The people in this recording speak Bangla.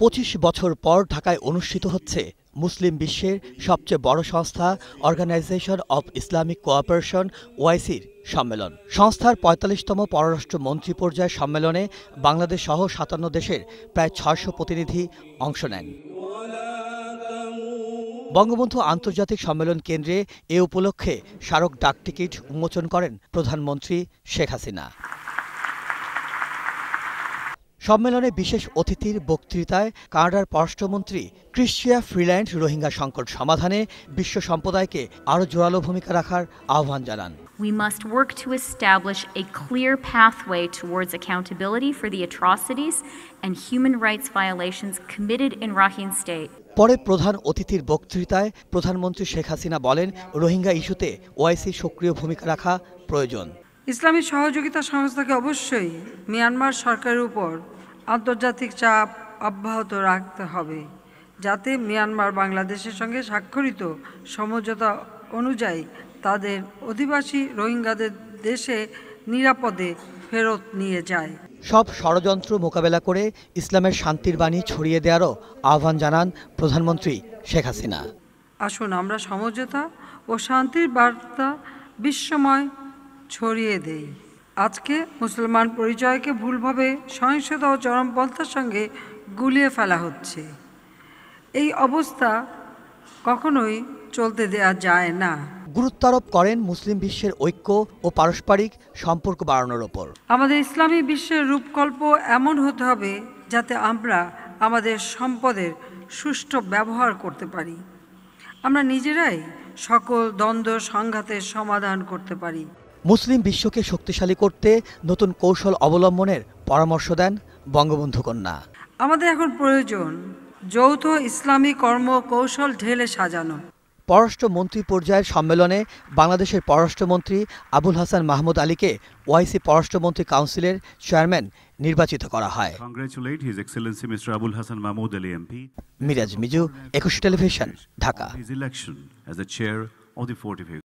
পঁচিশ বছর পর ঢাকায় অনুষ্ঠিত হচ্ছে মুসলিম বিশ্বের সবচেয়ে বড় সংস্থা অর্গানাইজেশন অব ইসলামিক কোঅপারেশন ওয়াইসির সম্মেলন সংস্থার পঁয়তাল্লিশতম পররাষ্ট্র মন্ত্রী পর্যায়ের সম্মেলনে বাংলাদেশ সহ সাতান্ন দেশের প্রায় ছয়শো প্রতিনিধি অংশ নেন বঙ্গবন্ধু আন্তর্জাতিক সম্মেলন কেন্দ্রে এ উপলক্ষে স্মারক ডাকটিকিট উন্মোচন করেন প্রধানমন্ত্রী শেখ হাসিনা সম্মেলনে বিশেষ অতিথির বক্তৃতায় কানাডার পররাষ্ট্রমন্ত্রী ক্রিশ্চিয়া ফ্রিল্যান্ড রোহিঙ্গা সংকট সমাধানে বিশ্ব সম্প্রদায়কে আরও জোরালো ভূমিকা রাখার আহ্বান জানান We must work to establish a clear pathway towards accountability for the atrocities and human rights violations committed in Rakhine State. পরে প্রধান অতিথির বক্তৃতায় প্রধানমন্ত্রী শেখ হাসিনা বলেন রোহিঙ্গা ইস্যুতে ওআইসি সক্রিয় ভূমিকা রাখা প্রয়োজন ইসলামী সহযোগিতা সংস্থাকে অবশ্যই মিয়ানমার সরকারের উপর আন্তর্জাতিক চাপ অব্যাহত রাখতে হবে যাতে মিয়ানমার বাংলাদেশের সঙ্গে স্বাক্ষরিত সমঝোতা অনুযায়ী তাদের অধিবাসী রোহিঙ্গাদের দেশে নিরাপদে ফেরত নিয়ে যায় সব ষড়যন্ত্র মোকাবেলা করে ইসলামের শান্তির বাণী ছড়িয়ে দেওয়ারও আহ্বান জানান প্রধানমন্ত্রী শেখ হাসিনা আসুন আমরা সমঝোতা ও শান্তির বার্তা বিশ্বময় ছড়িয়ে দেই আজকে মুসলমান পরিচয়কে ভুলভাবে সহিংসতা ও চরমপন্থার সঙ্গে গুলিয়ে ফেলা হচ্ছে এই অবস্থা কখনোই চলতে দেয়া যায় না গুরুত্ব আরোপ করেন মুসলিম বিশ্বের ঐক্য ও পারস্পরিক সম্পর্ক বাড়ানোর ওপর আমাদের ইসলামী বিশ্বের রূপকল্প এমন হতে হবে যাতে আমরা আমাদের সম্পদের সুষ্ঠু ব্যবহার করতে পারি আমরা নিজেরাই সকল দ্বন্দ্ব সংঘাতের সমাধান করতে পারি মুসলিম বিশ্বকে শক্তিশালী করতে নতুন কৌশল অবলম্বনের পরামর্শ দেন বঙ্গবন্ধু কন্যা আমাদের এখন প্রয়োজন যৌথ ইসলামী কর্ম কৌশল ঢেলে সাজানো পররাষ্ট্রমন্ত্রী পর্যায়ের সম্মেলনে বাংলাদেশের পররাষ্ট্রমন্ত্রী আবুল হাসান মাহমুদ আলীকে ওয়াইসি পররাষ্ট্রমন্ত্রী কাউন্সিলের চেয়ারম্যান নির্বাচিত করা হয় মিরাজ মিজু একুশ টেলিভিশন ঢাকা